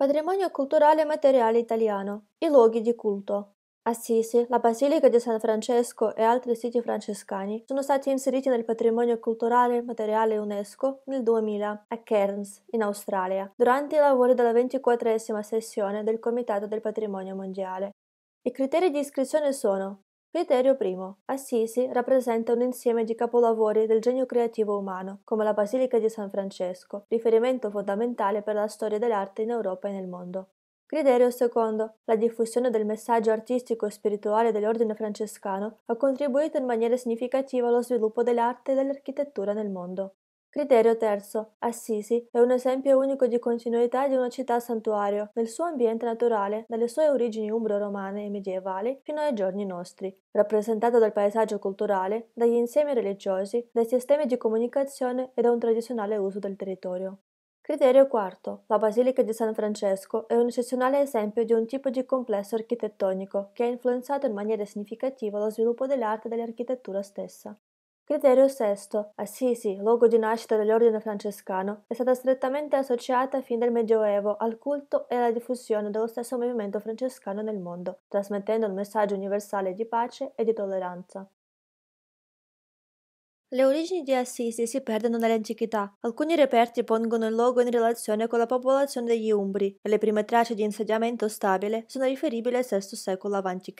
Patrimonio culturale materiale italiano. I luoghi di culto. Assisi, la Basilica di San Francesco e altri siti francescani sono stati inseriti nel patrimonio culturale materiale UNESCO nel 2000 a Cairns, in Australia, durante i lavori della ventiquattresima sessione del Comitato del Patrimonio Mondiale. I criteri di iscrizione sono Criterio primo. Assisi rappresenta un insieme di capolavori del genio creativo umano, come la Basilica di San Francesco, riferimento fondamentale per la storia dell'arte in Europa e nel mondo. Criterio secondo. La diffusione del messaggio artistico e spirituale dell'ordine francescano ha contribuito in maniera significativa allo sviluppo dell'arte e dell'architettura nel mondo. Criterio terzo. Assisi è un esempio unico di continuità di una città santuario nel suo ambiente naturale, dalle sue origini umbro-romane e medievali fino ai giorni nostri, rappresentata dal paesaggio culturale, dagli insiemi religiosi, dai sistemi di comunicazione e da un tradizionale uso del territorio. Criterio quarto. La Basilica di San Francesco è un eccezionale esempio di un tipo di complesso architettonico che ha influenzato in maniera significativa lo sviluppo dell'arte e dell'architettura stessa. Criterio VI. Assisi, luogo di nascita dell'ordine francescano, è stata strettamente associata fin dal Medioevo al culto e alla diffusione dello stesso movimento francescano nel mondo, trasmettendo un messaggio universale di pace e di tolleranza. Le origini di Assisi si perdono nell'antichità. Alcuni reperti pongono il luogo in relazione con la popolazione degli Umbri e le prime tracce di insediamento stabile sono riferibili al VI secolo a.C.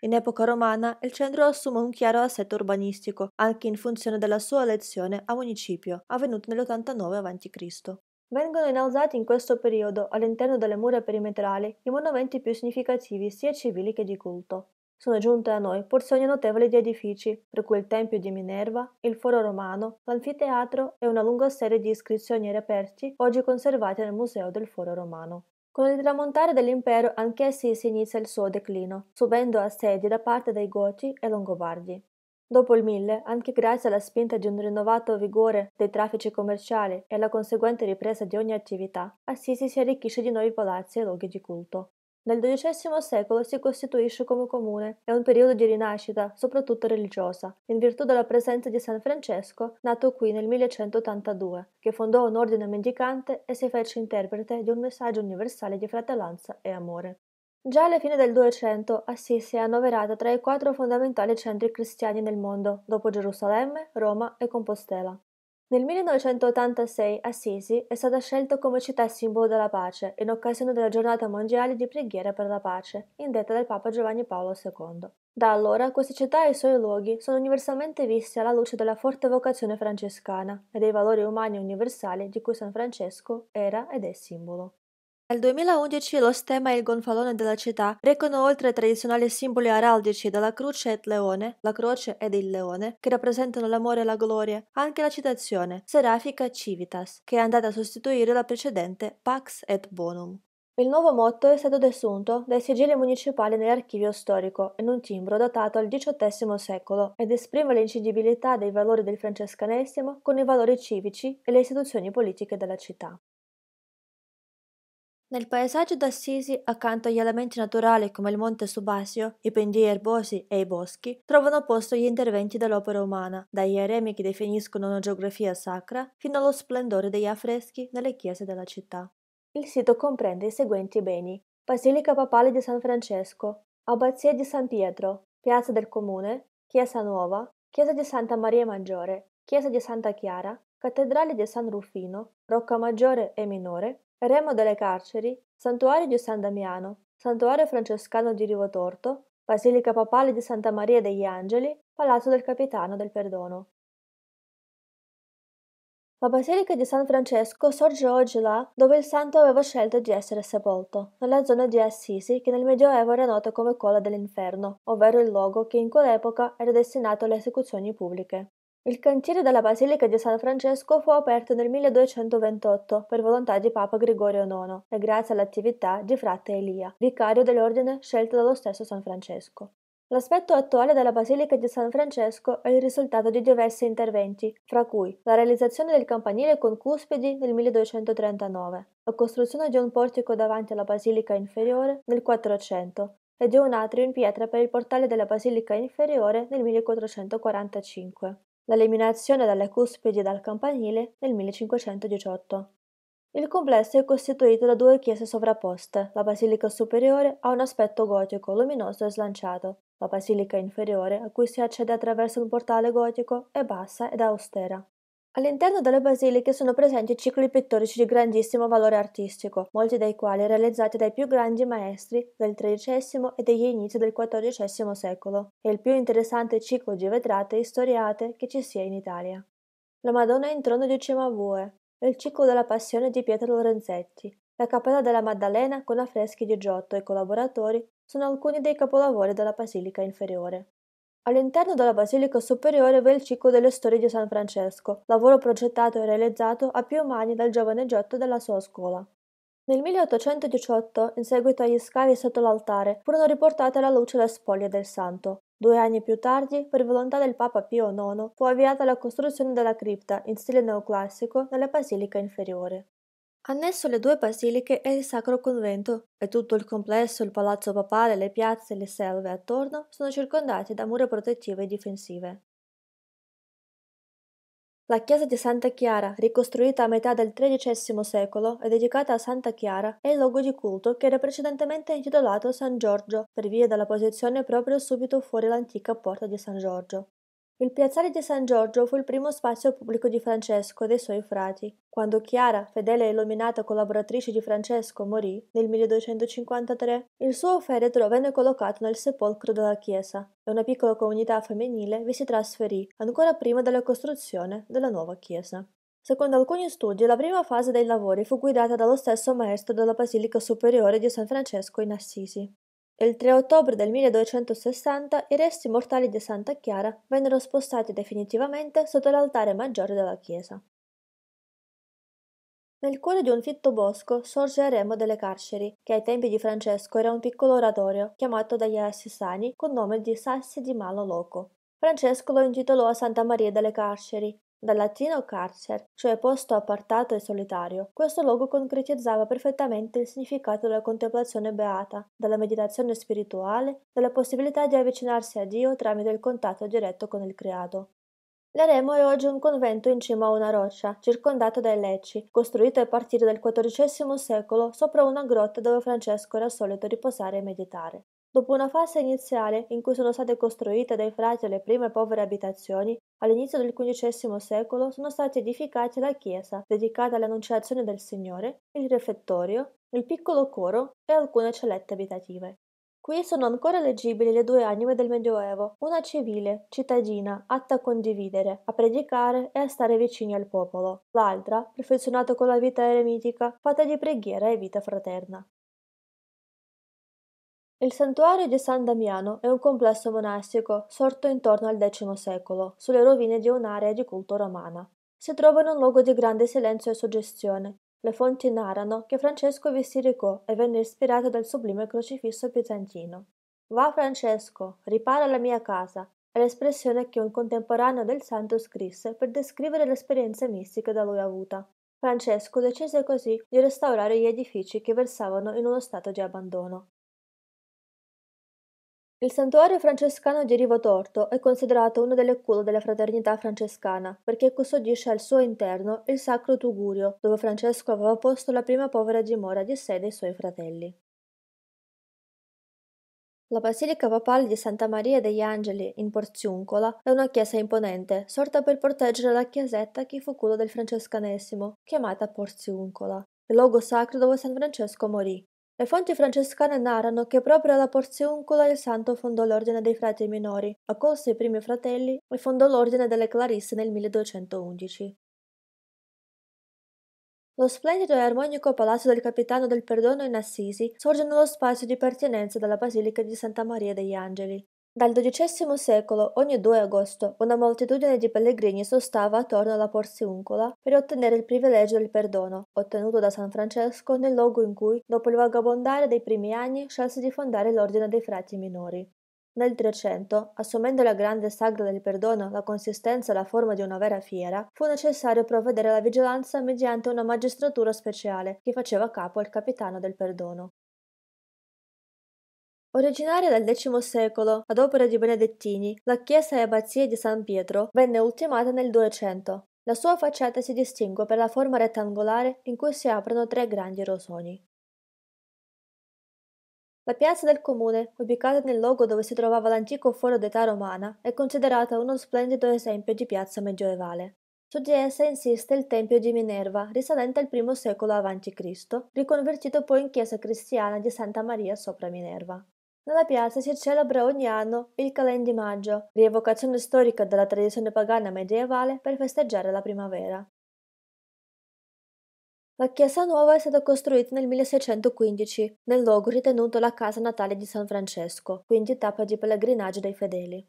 In epoca romana il centro assume un chiaro assetto urbanistico, anche in funzione della sua elezione a municipio, avvenuta nell'89 a.C. Vengono innalzati in questo periodo, all'interno delle mura perimetrali, i monumenti più significativi sia civili che di culto. Sono giunte a noi porzioni notevoli di edifici, tra cui il Tempio di Minerva, il Foro Romano, l'Anfiteatro e una lunga serie di iscrizioni reperti oggi conservate nel Museo del Foro Romano. Con il tramontare dell'impero anch'essi si inizia il suo declino, subendo assedi da parte dei Goti e Longobardi. Dopo il 1000, anche grazie alla spinta di un rinnovato vigore dei traffici commerciali e alla conseguente ripresa di ogni attività, Assisi si arricchisce di nuovi palazzi e luoghi di culto. Nel XII secolo si costituisce come comune. È un periodo di rinascita, soprattutto religiosa, in virtù della presenza di San Francesco, nato qui nel 1182, che fondò un ordine mendicante e si fece interprete di un messaggio universale di fratellanza e amore. Già alla fine del 200 Assisi è annoverata tra i quattro fondamentali centri cristiani nel mondo, dopo Gerusalemme, Roma e Compostela. Nel 1986 Assisi è stata scelta come città simbolo della pace in occasione della giornata mondiale di preghiera per la pace, indetta dal Papa Giovanni Paolo II. Da allora questa città e i suoi luoghi sono universalmente visti alla luce della forte vocazione francescana e dei valori umani universali di cui San Francesco era ed è simbolo. Nel 2011 lo stemma e il gonfalone della città recano oltre ai tradizionali simboli araldici della croce et leone, la croce ed il leone, che rappresentano l'amore e la gloria, anche la citazione Serafica Civitas, che è andata a sostituire la precedente Pax et Bonum. Il nuovo motto è stato desunto dai sigilli municipali nell'archivio storico in un timbro datato al XVIII secolo ed esprime l'incidibilità dei valori del francescanesimo con i valori civici e le istituzioni politiche della città. Nel paesaggio d'Assisi, accanto agli elementi naturali come il monte Subasio, i pendii erbosi e i boschi, trovano posto gli interventi dell'opera umana, dagli eremi che definiscono una geografia sacra fino allo splendore degli affreschi nelle chiese della città. Il sito comprende i seguenti beni: Basilica Papale di San Francesco, Abbazia di San Pietro, Piazza del Comune, Chiesa Nuova, Chiesa di Santa Maria Maggiore, Chiesa di Santa Chiara, Cattedrale di San Rufino, Rocca Maggiore e Minore, Remo delle Carceri, Santuario di San Damiano, Santuario Francescano di Rivotorto, Basilica Papale di Santa Maria degli Angeli, Palazzo del Capitano del Perdono. La Basilica di San Francesco sorge oggi là dove il santo aveva scelto di essere sepolto, nella zona di Assisi che nel Medioevo era nota come Cola dell'Inferno, ovvero il luogo che in quell'epoca era destinato alle esecuzioni pubbliche. Il cantiere della basilica di San Francesco fu aperto nel 1228 per volontà di Papa Gregorio IX e grazie all'attività di frate Elia, vicario dell'ordine scelto dallo stesso San Francesco. L'aspetto attuale della Basilica di San Francesco è il risultato di diversi interventi, fra cui la realizzazione del campanile con cuspidi nel 1239, la costruzione di un portico davanti alla Basilica inferiore nel 400 e di un atrio in pietra per il portale della Basilica inferiore nel 1445 l'eliminazione dalle cuspidi dal campanile nel 1518. Il complesso è costituito da due chiese sovrapposte. La basilica superiore ha un aspetto gotico luminoso e slanciato, la basilica inferiore, a cui si accede attraverso un portale gotico, è bassa ed austera. All'interno delle basiliche sono presenti cicli pittorici di grandissimo valore artistico, molti dei quali realizzati dai più grandi maestri del XIII e degli inizi del XIV secolo. È il più interessante ciclo di vetrate storiate che ci sia in Italia. La Madonna in trono di Cimabue il ciclo della Passione di Pietro Lorenzetti. La Cappella della Maddalena con affreschi di Giotto e collaboratori sono alcuni dei capolavori della Basilica inferiore. All'interno della basilica superiore va il ciclo delle storie di San Francesco, lavoro progettato e realizzato a più mani dal giovane Giotto della sua scuola. Nel 1818, in seguito agli scavi sotto l'altare, furono riportate alla luce le spoglie del santo. Due anni più tardi, per volontà del Papa Pio IX, fu avviata la costruzione della cripta in stile neoclassico nella basilica inferiore. Annesso alle due basiliche è il Sacro Convento e tutto il complesso, il palazzo papale, le piazze e le selve attorno sono circondati da mura protettive e difensive. La chiesa di Santa Chiara, ricostruita a metà del XIII secolo e dedicata a Santa Chiara, è il luogo di culto che era precedentemente intitolato San Giorgio per via della posizione proprio subito fuori l'antica porta di San Giorgio. Il piazzale di San Giorgio fu il primo spazio pubblico di Francesco e dei suoi frati. Quando Chiara, fedele e illuminata collaboratrice di Francesco, morì nel 1253, il suo feretro venne collocato nel sepolcro della chiesa e una piccola comunità femminile vi si trasferì ancora prima della costruzione della nuova chiesa. Secondo alcuni studi, la prima fase dei lavori fu guidata dallo stesso maestro della Basilica Superiore di San Francesco in Assisi. Il 3 ottobre del 1260 i resti mortali di Santa Chiara vennero spostati definitivamente sotto l'altare maggiore della chiesa. Nel cuore di un fitto bosco sorge il remo delle Carceri, che ai tempi di Francesco era un piccolo oratorio chiamato dagli assisani con nome di Sassi di Malo Loco. Francesco lo intitolò a Santa Maria delle Carceri, dal latino carcer, cioè posto appartato e solitario, questo luogo concretizzava perfettamente il significato della contemplazione beata, della meditazione spirituale, della possibilità di avvicinarsi a Dio tramite il contatto diretto con il creato. L'Eremo è oggi un convento in cima a una roccia, circondata dai lecci, costruito a partire dal XIV secolo sopra una grotta dove Francesco era solito riposare e meditare. Dopo una fase iniziale in cui sono state costruite dai frati le prime povere abitazioni, all'inizio del XV secolo sono stati edificati la chiesa dedicata all'Annunciazione del Signore, il refettorio, il piccolo coro e alcune cellette abitative. Qui sono ancora leggibili le due anime del Medioevo, una civile, cittadina, atta a condividere, a predicare e a stare vicini al popolo, l'altra, perfezionata con la vita eremitica, fatta di preghiera e vita fraterna. Il santuario di San Damiano è un complesso monastico sorto intorno al X secolo, sulle rovine di un'area di culto romana. Si trova in un luogo di grande silenzio e suggestione. Le fonti narrano che Francesco vi si recò e venne ispirato dal sublime crocifisso bizantino. Va Francesco, ripara la mia casa, è l'espressione che un contemporaneo del santo scrisse per descrivere l'esperienza mistica da lui avuta. Francesco decise così di restaurare gli edifici che versavano in uno stato di abbandono. Il santuario francescano di Rivotorto è considerato una delle culle della fraternità francescana perché custodisce al suo interno il sacro Tugurio, dove Francesco aveva posto la prima povera dimora di sé dei suoi fratelli. La Basilica Papale di Santa Maria degli Angeli in Porziuncola è una chiesa imponente, sorta per proteggere la chiesetta che fu culla del francescanesimo, chiamata Porziuncola, il luogo sacro dove San Francesco morì, le fonti francescane narrano che proprio alla Porziuncola il santo fondò l'ordine dei frati minori, accolse i primi fratelli e fondò l'ordine delle Clarisse nel 1211. Lo splendido e armonico palazzo del Capitano del Perdono in Assisi sorge nello spazio di pertinenza della Basilica di Santa Maria degli Angeli. Dal XII secolo, ogni 2 agosto, una moltitudine di pellegrini sostava attorno alla Porziuncola per ottenere il privilegio del perdono, ottenuto da San Francesco nel luogo in cui, dopo il vagabondare dei primi anni, scelse di fondare l'ordine dei frati minori. Nel 300, assumendo la grande sagra del perdono la consistenza e la forma di una vera fiera, fu necessario provvedere alla vigilanza mediante una magistratura speciale che faceva capo al capitano del perdono. Originaria dal X secolo, ad opera di benedettini, la chiesa e abbazia di San Pietro venne ultimata nel 200. La sua facciata si distingue per la forma rettangolare in cui si aprono tre grandi rosoni. La piazza del comune, ubicata nel luogo dove si trovava l'antico foro d'età romana, è considerata uno splendido esempio di piazza medioevale. Su di essa insiste il Tempio di Minerva, risalente al I secolo a.C., riconvertito poi in chiesa cristiana di Santa Maria sopra Minerva. Nella piazza si celebra ogni anno il Calen di Maggio, rievocazione storica della tradizione pagana medievale per festeggiare la primavera. La chiesa nuova è stata costruita nel 1615 nel luogo ritenuto la casa natale di San Francesco, quindi tappa di pellegrinaggio dei fedeli.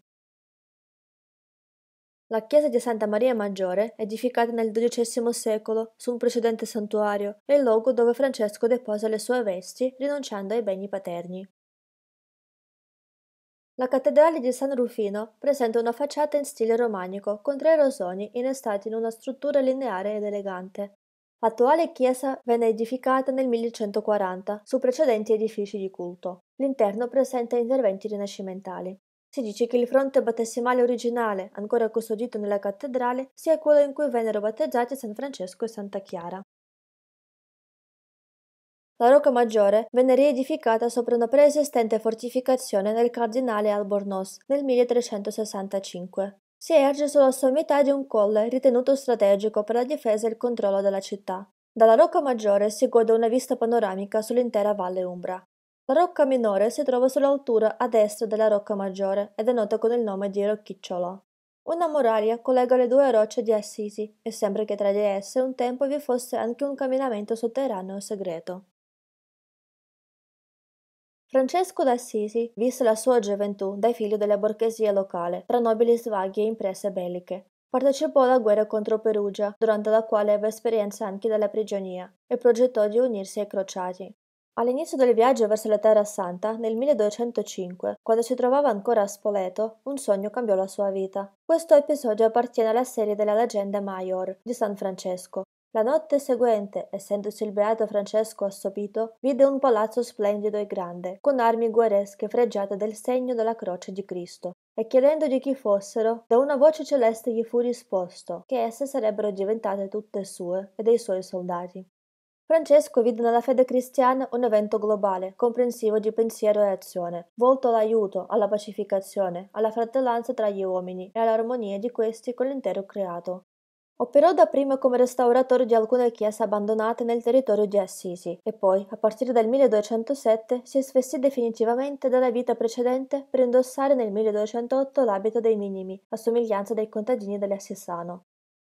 La chiesa di Santa Maria Maggiore, edificata nel XII secolo su un precedente santuario, è il luogo dove Francesco deposa le sue vesti rinunciando ai beni paterni. La cattedrale di San Rufino presenta una facciata in stile romanico con tre rosoni innestati in una struttura lineare ed elegante. L'attuale chiesa venne edificata nel 1140 su precedenti edifici di culto. L'interno presenta interventi rinascimentali. Si dice che il fronte battesimale originale, ancora custodito nella cattedrale, sia quello in cui vennero battezzati San Francesco e Santa Chiara. La Rocca Maggiore venne riedificata sopra una preesistente fortificazione del cardinale Albornoz nel 1365. Si erge sulla sommità di un colle ritenuto strategico per la difesa e il controllo della città. Dalla Rocca Maggiore si gode una vista panoramica sull'intera Valle Umbra. La Rocca Minore si trova sull'altura a destra della Rocca Maggiore ed è nota con il nome di Rocchicciolo. Una muraglia collega le due rocce di Assisi e sembra che tra di esse un tempo vi fosse anche un camminamento sotterraneo segreto. Francesco d'Assisi visse la sua gioventù dai figli della borghesia locale, tra nobili svaghi e imprese belliche. Partecipò alla guerra contro Perugia, durante la quale aveva esperienza anche della prigionia, e progettò di unirsi ai crociati. All'inizio del viaggio verso la Terra Santa, nel 1205, quando si trovava ancora a Spoleto, un sogno cambiò la sua vita. Questo episodio appartiene alla serie della leggenda Maior di San Francesco, la notte seguente essendosi il beato francesco assopito vide un palazzo splendido e grande con armi guaresche fregiate del segno della croce di cristo e chiedendogli chi fossero da una voce celeste gli fu risposto che esse sarebbero diventate tutte sue e dei suoi soldati Francesco vide nella fede cristiana un evento globale, comprensivo di pensiero e azione, volto all'aiuto, alla pacificazione, alla fratellanza tra gli uomini e all'armonia di questi con l'intero creato. Operò dapprima come restauratore di alcune chiese abbandonate nel territorio di Assisi e poi, a partire dal 1207, si svestì definitivamente dalla vita precedente per indossare nel 1208 l'abito dei minimi, a somiglianza dei contadini dell'Assisano.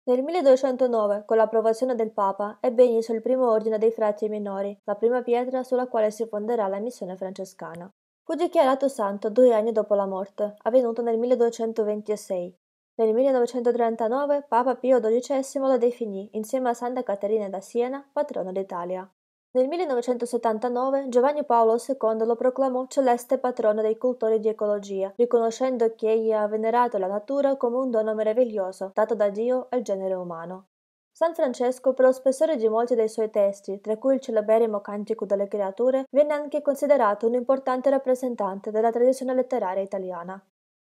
Nel 1209, con l'approvazione del Papa, ebbe inizio il primo ordine dei frati minori, la prima pietra sulla quale si fonderà la missione francescana. Fu dichiarato santo due anni dopo la morte, avvenuto nel 1226, nel 1939 Papa Pio XII lo definì, insieme a Santa Caterina da Siena, patrona d'Italia. Nel 1979 Giovanni Paolo II lo proclamò celeste patrono dei cultori di ecologia, riconoscendo che egli ha venerato la natura come un dono meraviglioso dato da Dio al genere umano. San Francesco, per lo spessore di molti dei suoi testi, tra cui il celeberimo Cantico delle creature, viene anche considerato un importante rappresentante della tradizione letteraria italiana.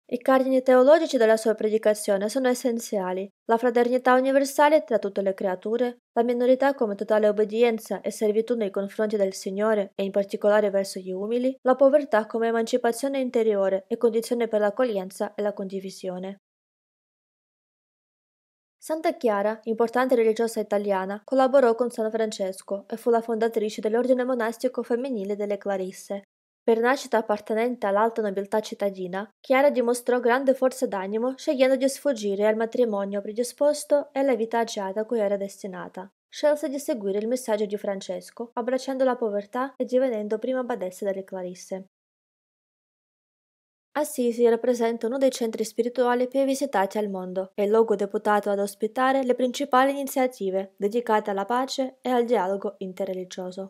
I cardini teologici della sua predicazione sono essenziali, la fraternità universale tra tutte le creature, la minorità come totale obbedienza e servitù nei confronti del Signore e in particolare verso gli umili, la povertà come emancipazione interiore e condizione per l'accoglienza e la condivisione. Santa Chiara, importante religiosa italiana, collaborò con San Francesco e fu la fondatrice dell'ordine monastico femminile delle Clarisse, per nascita appartenente all'alta nobiltà cittadina, Chiara dimostrò grande forza d'animo scegliendo di sfuggire al matrimonio predisposto e alla vita agiata a cui era destinata. Scelse di seguire il messaggio di Francesco, abbracciando la povertà e divenendo prima badessa delle Clarisse. Assisi rappresenta uno dei centri spirituali più visitati al mondo e il luogo deputato ad ospitare le principali iniziative dedicate alla pace e al dialogo interreligioso.